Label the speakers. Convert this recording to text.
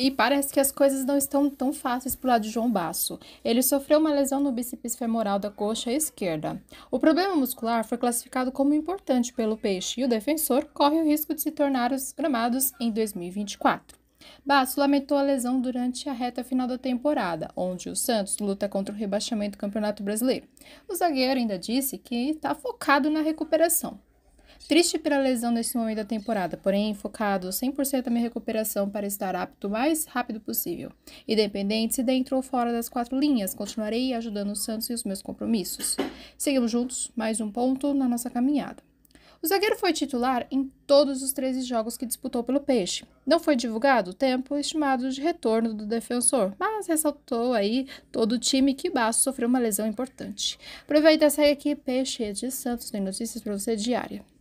Speaker 1: E parece que as coisas não estão tão fáceis para o lado de João Basso. Ele sofreu uma lesão no bíceps femoral da coxa esquerda. O problema muscular foi classificado como importante pelo peixe e o defensor corre o risco de se tornar os gramados em 2024. Basso lamentou a lesão durante a reta final da temporada, onde o Santos luta contra o rebaixamento do Campeonato Brasileiro. O zagueiro ainda disse que está focado na recuperação. Triste pela lesão nesse momento da temporada, porém focado 100% na minha recuperação para estar apto o mais rápido possível. Independente se dentro ou fora das quatro linhas, continuarei ajudando o Santos e os meus compromissos. Seguimos juntos, mais um ponto na nossa caminhada. O zagueiro foi titular em todos os 13 jogos que disputou pelo Peixe. Não foi divulgado o tempo estimado de retorno do defensor, mas ressaltou aí todo o time que baixo sofreu uma lesão importante. Aproveita e segue aqui Peixe de Santos, tem notícias para você diária.